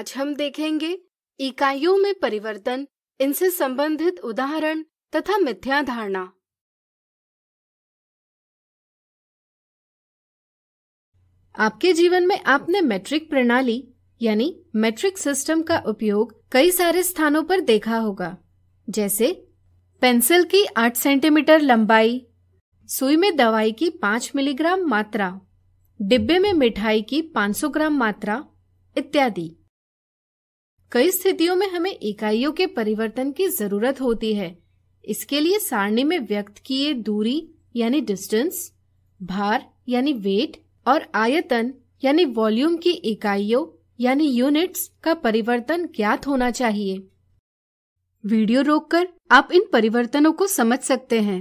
आज हम देखेंगे इकाइयों में परिवर्तन इनसे संबंधित उदाहरण तथा मिथ्या धारणा आपके जीवन में आपने मेट्रिक प्रणाली यानी मेट्रिक सिस्टम का उपयोग कई सारे स्थानों पर देखा होगा जैसे पेंसिल की आठ सेंटीमीटर लंबाई सुई में दवाई की पांच मिलीग्राम मात्रा डिब्बे में मिठाई की 500 ग्राम मात्रा इत्यादि कई स्थितियों में हमें इकाइयों के परिवर्तन की जरूरत होती है इसके लिए सारणी में व्यक्त किए दूरी यानी डिस्टेंस भार यानी वेट और आयतन यानी वॉल्यूम की इकाइयों यानी यूनिट्स का परिवर्तन ज्ञात होना चाहिए वीडियो रोककर आप इन परिवर्तनों को समझ सकते हैं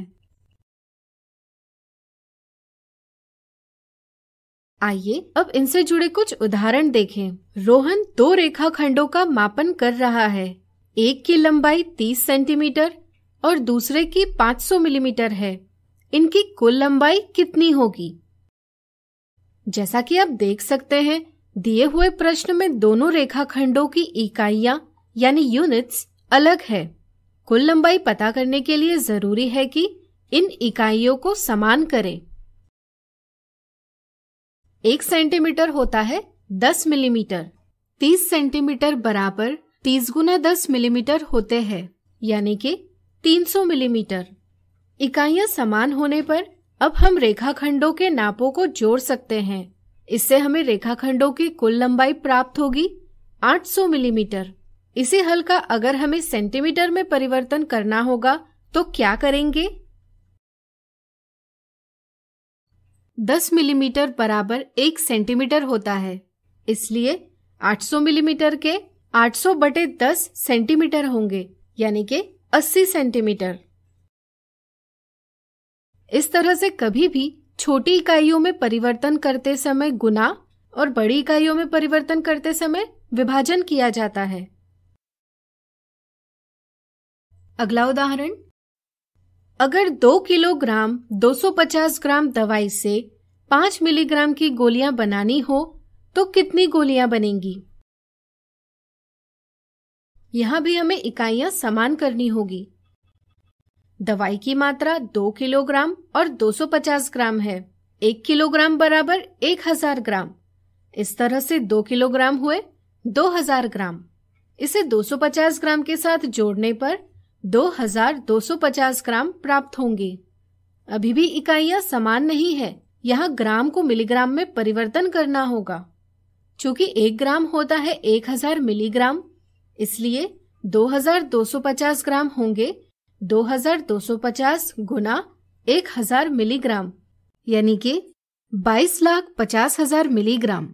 आइए अब इनसे जुड़े कुछ उदाहरण देखें। रोहन दो रेखा खंडो का मापन कर रहा है एक की लंबाई 30 सेंटीमीटर और दूसरे की 500 मिलीमीटर है इनकी कुल लंबाई कितनी होगी जैसा कि आप देख सकते हैं दिए हुए प्रश्न में दोनों रेखाखंडों की इकाइयां यानी यूनिट्स अलग है कुल लंबाई पता करने के लिए जरूरी है कि इन इकाइयों को समान करें एक सेंटीमीटर होता है दस मिलीमीटर तीस सेंटीमीटर बराबर तीस गुना दस मिलीमीटर होते हैं यानी कि सौ मिलीमीटर इकाइयां समान होने पर अब हम रेखाखंडों के नापों को जोड़ सकते हैं इससे हमें रेखाखंडों की कुल लंबाई प्राप्त होगी 800 मिलीमीटर इसी हल का अगर हमें सेंटीमीटर में परिवर्तन करना होगा तो क्या करेंगे दस मिलीमीटर बराबर एक सेंटीमीटर होता है इसलिए 800 मिलीमीटर के 800 बटे 10 सेंटीमीटर होंगे यानी कि 80 सेंटीमीटर इस तरह से कभी भी छोटी इकाइयों में परिवर्तन करते समय गुना और बड़ी इकाइयों में परिवर्तन करते समय विभाजन किया जाता है अगला उदाहरण अगर दो किलोग्राम 250 ग्राम दवाई से पांच मिलीग्राम की गोलियां बनानी हो तो कितनी गोलियां बनेंगी यहां भी हमें इकाइयां समान करनी होगी दवाई की मात्रा दो किलोग्राम और 250 ग्राम है एक किलोग्राम बराबर एक हजार ग्राम इस तरह से दो किलोग्राम हुए दो हजार ग्राम इसे 250 ग्राम के साथ जोड़ने पर 2250 ग्राम प्राप्त होंगे अभी भी इकाइयां समान नहीं है यहाँ ग्राम को मिलीग्राम में परिवर्तन करना होगा चूंकि एक ग्राम होता है 1000 मिलीग्राम इसलिए 2250 ग्राम होंगे 2250 गुना 1000 मिलीग्राम यानी कि बाईस लाख पचास हजार मिलीग्राम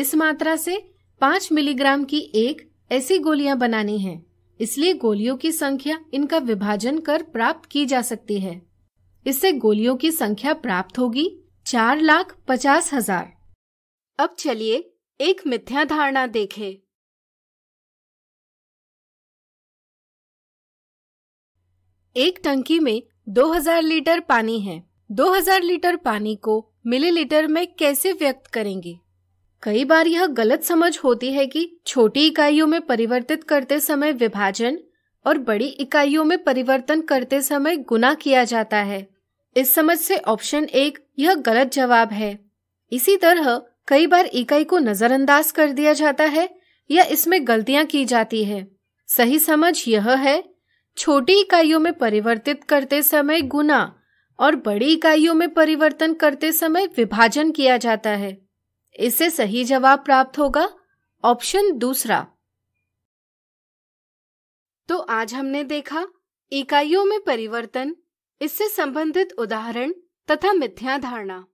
इस मात्रा से 5 मिलीग्राम की एक ऐसी गोलियां बनानी हैं। इसलिए गोलियों की संख्या इनका विभाजन कर प्राप्त की जा सकती है इससे गोलियों की संख्या प्राप्त होगी चार लाख पचास हजार अब चलिए एक मिथ्या धारणा देखें। एक टंकी में 2000 लीटर पानी है 2000 लीटर पानी को मिलीलीटर में कैसे व्यक्त करेंगे कई बार यह गलत समझ होती है कि छोटी इकाइयों में परिवर्तित करते समय विभाजन और बड़ी इकाइयों में परिवर्तन करते समय गुना किया जाता है इस समझ से ऑप्शन एक यह गलत जवाब है इसी तरह कई बार इकाई को नजरअंदाज कर दिया जाता है या इसमें गलतियां की जाती है सही समझ यह है छोटी इकाइयों में परिवर्तित करते समय गुना और बड़ी इकाइयों में परिवर्तन करते समय विभाजन किया जाता है इससे सही जवाब प्राप्त होगा ऑप्शन दूसरा तो आज हमने देखा इकाइयों में परिवर्तन इससे संबंधित उदाहरण तथा मिथ्या धारणा